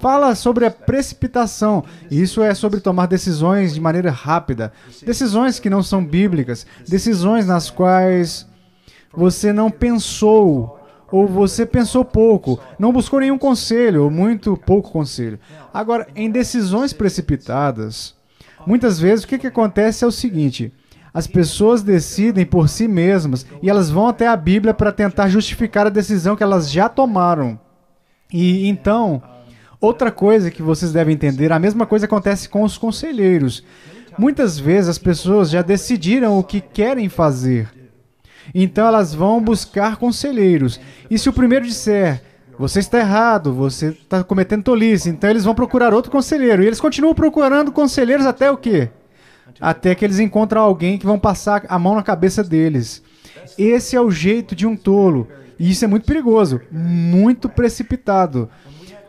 Fala sobre a precipitação. Isso é sobre tomar decisões de maneira rápida, decisões que não são bíblicas, decisões nas quais você não pensou ou você pensou pouco, não buscou nenhum conselho ou muito pouco conselho. Agora, em decisões precipitadas, muitas vezes o que, que acontece é o seguinte. As pessoas decidem por si mesmas e elas vão até a Bíblia para tentar justificar a decisão que elas já tomaram. E então, Outra coisa que vocês devem entender, a mesma coisa acontece com os conselheiros. Muitas vezes as pessoas já decidiram o que querem fazer. Então elas vão buscar conselheiros. E se o primeiro disser, você está errado, você está cometendo tolice, então eles vão procurar outro conselheiro. E eles continuam procurando conselheiros até o quê? Até que eles encontram alguém que vão passar a mão na cabeça deles. Esse é o jeito de um tolo. E isso é muito perigoso, muito precipitado.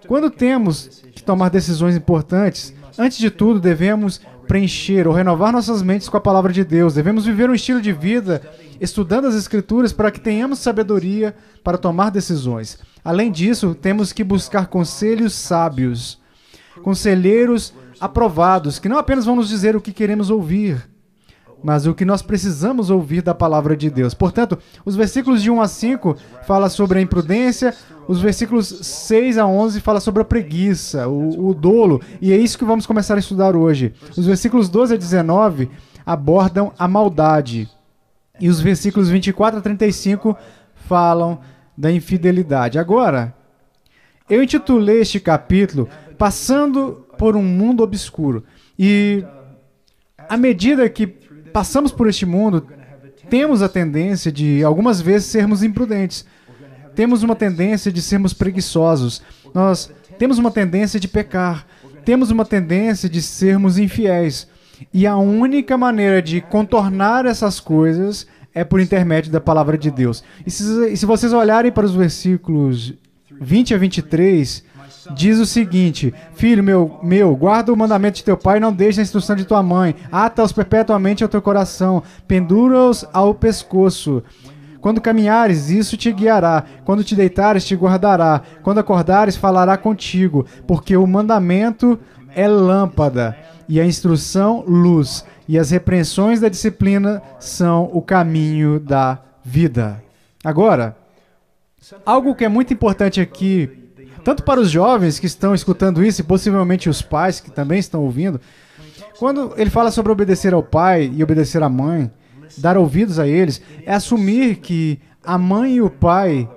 Quando temos que tomar decisões importantes, antes de tudo devemos preencher ou renovar nossas mentes com a palavra de Deus. Devemos viver um estilo de vida estudando as Escrituras para que tenhamos sabedoria para tomar decisões. Além disso, temos que buscar conselhos sábios, conselheiros aprovados, que não apenas vão nos dizer o que queremos ouvir, mas o que nós precisamos ouvir da palavra de Deus. Portanto, os versículos de 1 a 5 fala sobre a imprudência, os versículos 6 a 11 fala sobre a preguiça, o, o dolo, e é isso que vamos começar a estudar hoje. Os versículos 12 a 19 abordam a maldade, e os versículos 24 a 35 falam da infidelidade. Agora, eu intitulei este capítulo Passando por um Mundo Obscuro, e à medida que passamos por este mundo, temos a tendência de algumas vezes sermos imprudentes. Temos uma tendência de sermos preguiçosos. Nós temos uma tendência de pecar. Temos uma tendência de sermos infiéis. E a única maneira de contornar essas coisas é por intermédio da palavra de Deus. E se, se vocês olharem para os versículos 20 a 23, diz o seguinte: Filho meu, meu, guarda o mandamento de teu pai, e não deixe a instrução de tua mãe, ata-os perpetuamente ao teu coração, pendura-os ao pescoço. Quando caminhares, isso te guiará. Quando te deitares, te guardará. Quando acordares, falará contigo. Porque o mandamento é lâmpada, e a instrução, luz. E as repreensões da disciplina são o caminho da vida. Agora, algo que é muito importante aqui tanto para os jovens que estão escutando isso e possivelmente os pais que também estão ouvindo, quando ele fala sobre obedecer ao pai e obedecer à mãe, dar ouvidos a eles, é assumir que a mãe e o pai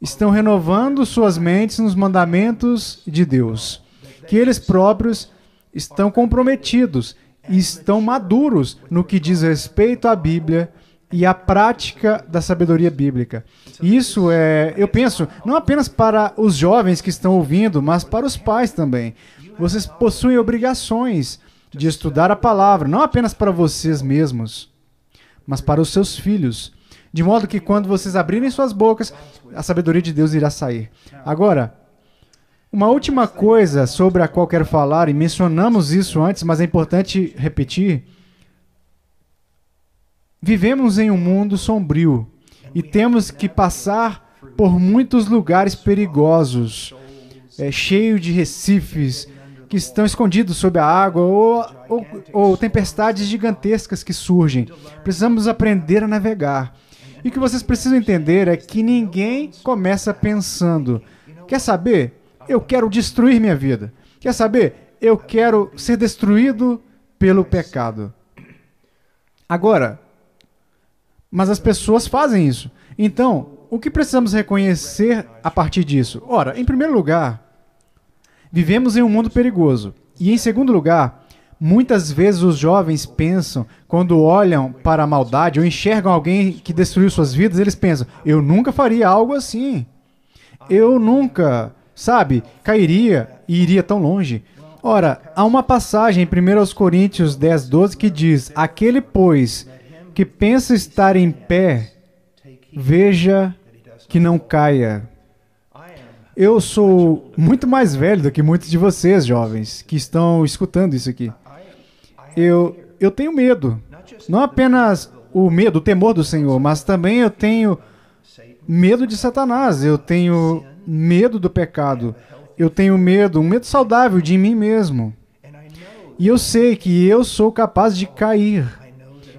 estão renovando suas mentes nos mandamentos de Deus, que eles próprios estão comprometidos e estão maduros no que diz respeito à Bíblia e a prática da sabedoria bíblica. Isso é, eu penso, não apenas para os jovens que estão ouvindo, mas para os pais também. Vocês possuem obrigações de estudar a palavra, não apenas para vocês mesmos, mas para os seus filhos. De modo que quando vocês abrirem suas bocas, a sabedoria de Deus irá sair. Agora, uma última coisa sobre a qual quero falar, e mencionamos isso antes, mas é importante repetir Vivemos em um mundo sombrio e temos que passar por muitos lugares perigosos, é, cheio de recifes que estão escondidos sob a água ou, ou, ou tempestades gigantescas que surgem. Precisamos aprender a navegar. E o que vocês precisam entender é que ninguém começa pensando: quer saber? Eu quero destruir minha vida. Quer saber? Eu quero ser destruído pelo pecado. Agora, mas as pessoas fazem isso. Então, o que precisamos reconhecer a partir disso? Ora, em primeiro lugar, vivemos em um mundo perigoso. E em segundo lugar, muitas vezes os jovens pensam, quando olham para a maldade ou enxergam alguém que destruiu suas vidas, eles pensam: eu nunca faria algo assim. Eu nunca, sabe, cairia e iria tão longe. Ora, há uma passagem em 1 Coríntios 10, 12 que diz: Aquele, pois, que pensa estar em pé, veja que não caia. Eu sou muito mais velho do que muitos de vocês, jovens, que estão escutando isso aqui. Eu, eu tenho medo. Não apenas o medo, o temor do Senhor, mas também eu tenho medo de Satanás, eu tenho medo do pecado, eu tenho medo, um medo saudável de mim mesmo. E eu sei que eu sou capaz de cair.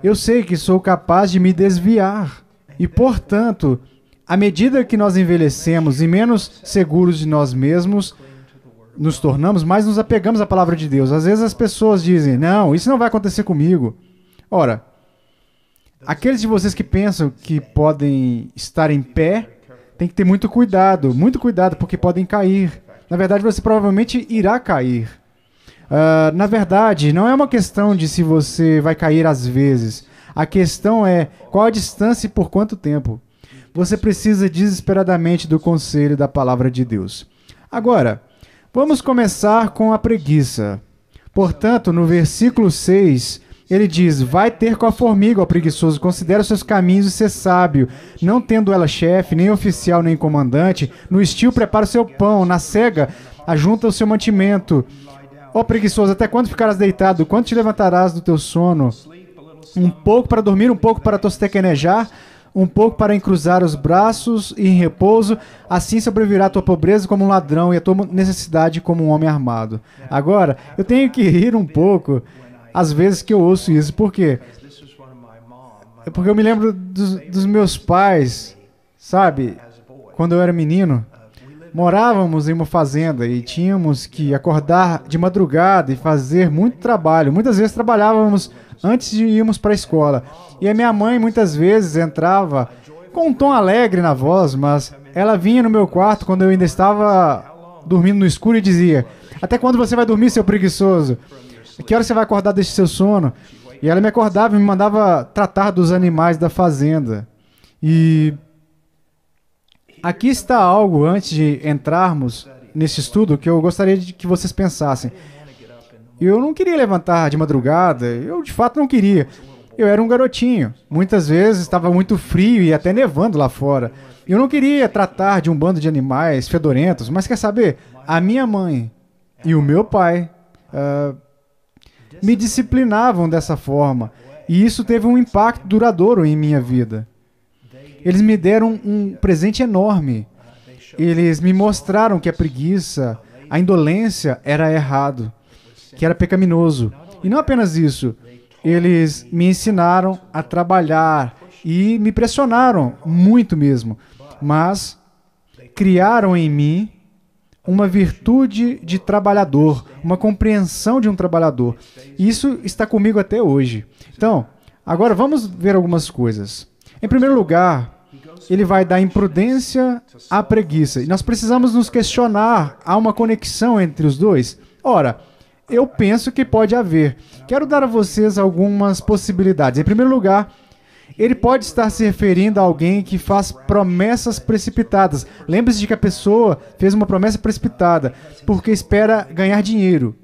Eu sei que sou capaz de me desviar. E, portanto, à medida que nós envelhecemos e menos seguros de nós mesmos, nos tornamos, mais nos apegamos à palavra de Deus. Às vezes as pessoas dizem: Não, isso não vai acontecer comigo. Ora, aqueles de vocês que pensam que podem estar em pé, tem que ter muito cuidado, muito cuidado, porque podem cair. Na verdade, você provavelmente irá cair. Ah, na verdade, não é uma questão de se você vai cair às vezes. A questão é qual a distância e por quanto tempo. Você precisa desesperadamente do conselho da palavra de Deus. Agora, vamos começar com a preguiça. Portanto, no versículo 6, ele diz: Vai ter com a formiga, ó preguiçoso, considera os seus caminhos e ser sábio. Não tendo ela chefe, nem oficial, nem comandante, no estio prepara o seu pão, na cega ajunta o seu mantimento. Ó preguiçoso, até quando ficarás deitado? Quando te levantarás do teu sono? Um pouco para dormir, um pouco para tostequenejar, um pouco para encruzar os braços e em repouso. Assim sobrevirá a tua pobreza como um ladrão e a tua necessidade como um homem armado. Agora, eu tenho que rir um pouco às vezes que eu ouço isso. Por quê? É porque eu me lembro dos, dos meus pais, sabe? Quando eu era menino. Morávamos em uma fazenda e tínhamos que acordar de madrugada e fazer muito trabalho. Muitas vezes trabalhávamos antes de irmos para a escola. E a minha mãe muitas vezes entrava com um tom alegre na voz, mas ela vinha no meu quarto quando eu ainda estava dormindo no escuro e dizia: Até quando você vai dormir, seu preguiçoso? Que hora você vai acordar deste seu sono? E ela me acordava e me mandava tratar dos animais da fazenda. E Aqui está algo antes de entrarmos nesse estudo que eu gostaria de que vocês pensassem. Eu não queria levantar de madrugada, eu de fato não queria. Eu era um garotinho. Muitas vezes estava muito frio e até nevando lá fora. Eu não queria tratar de um bando de animais fedorentos, mas quer saber? A minha mãe e o meu pai uh, me disciplinavam dessa forma. E isso teve um impacto duradouro em minha vida. Eles me deram um presente enorme. Eles me mostraram que a preguiça, a indolência era errado, que era pecaminoso. E não apenas isso, eles me ensinaram a trabalhar e me pressionaram muito mesmo, mas criaram em mim uma virtude de trabalhador, uma compreensão de um trabalhador. Isso está comigo até hoje. Então, agora vamos ver algumas coisas. Em primeiro lugar, ele vai da imprudência à preguiça. E nós precisamos nos questionar, há uma conexão entre os dois? Ora, eu penso que pode haver. Quero dar a vocês algumas possibilidades. Em primeiro lugar, ele pode estar se referindo a alguém que faz promessas precipitadas. Lembre-se de que a pessoa fez uma promessa precipitada porque espera ganhar dinheiro.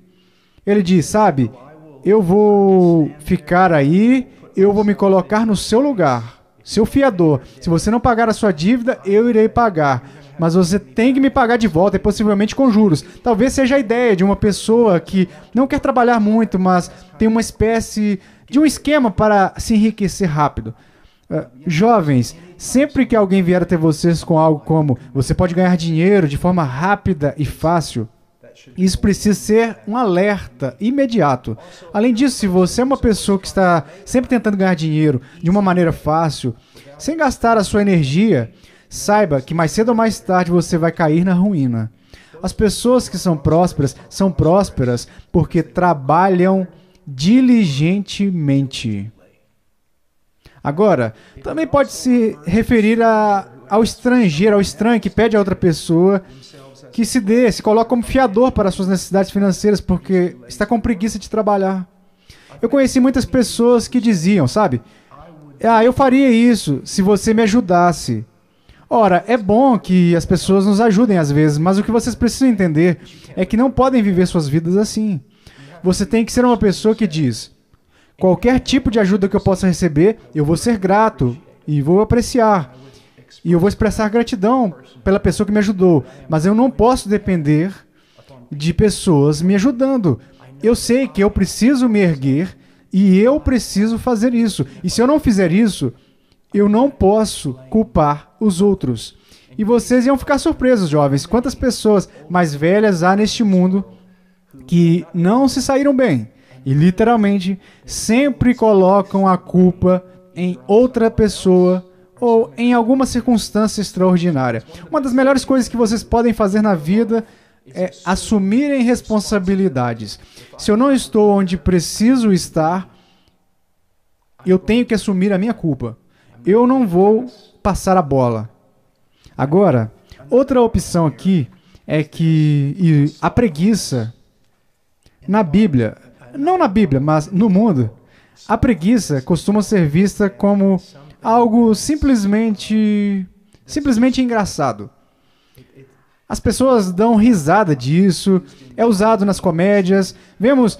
Ele diz: Sabe, eu vou ficar aí, eu vou me colocar no seu lugar seu fiador. Se você não pagar a sua dívida, eu irei pagar. Mas você tem que me pagar de volta, e possivelmente com juros. Talvez seja a ideia de uma pessoa que não quer trabalhar muito, mas tem uma espécie de um esquema para se enriquecer rápido. Uh, jovens, sempre que alguém vier até vocês com algo como você pode ganhar dinheiro de forma rápida e fácil, isso precisa ser um alerta imediato. Além disso, se você é uma pessoa que está sempre tentando ganhar dinheiro de uma maneira fácil, sem gastar a sua energia, saiba que mais cedo ou mais tarde você vai cair na ruína. As pessoas que são prósperas são prósperas porque trabalham diligentemente. Agora, também pode se referir a, ao estrangeiro, ao estranho que pede a outra pessoa que se dê, se coloque como fiador para suas necessidades financeiras, porque está com preguiça de trabalhar. Eu conheci muitas pessoas que diziam, sabe? Ah, eu faria isso se você me ajudasse. Ora, é bom que as pessoas nos ajudem às vezes, mas o que vocês precisam entender é que não podem viver suas vidas assim. Você tem que ser uma pessoa que diz: qualquer tipo de ajuda que eu possa receber, eu vou ser grato e vou apreciar. E eu vou expressar gratidão pela pessoa que me ajudou, mas eu não posso depender de pessoas me ajudando. Eu sei que eu preciso me erguer e eu preciso fazer isso. E se eu não fizer isso, eu não posso culpar os outros. E vocês iam ficar surpresos, jovens, quantas pessoas mais velhas há neste mundo que não se saíram bem e literalmente sempre colocam a culpa em outra pessoa ou em alguma circunstância extraordinária. Uma das melhores coisas que vocês podem fazer na vida é assumirem responsabilidades. Se eu não estou onde preciso estar, eu tenho que assumir a minha culpa. Eu não vou passar a bola. Agora, outra opção aqui é que a preguiça na Bíblia, não na Bíblia, mas no mundo, a preguiça costuma ser vista como algo simplesmente simplesmente engraçado. As pessoas dão risada disso, é usado nas comédias. Vemos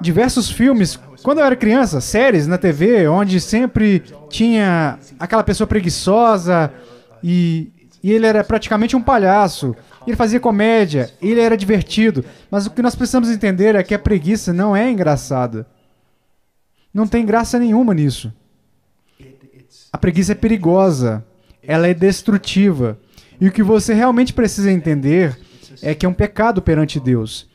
diversos filmes quando eu era criança, séries na TV, onde sempre tinha aquela pessoa preguiçosa e, e ele era praticamente um palhaço. Ele fazia comédia, ele era divertido. Mas o que nós precisamos entender é que a preguiça não é engraçada. Não tem graça nenhuma nisso. A preguiça é perigosa, ela é destrutiva. E o que você realmente precisa entender é que é um pecado perante Deus.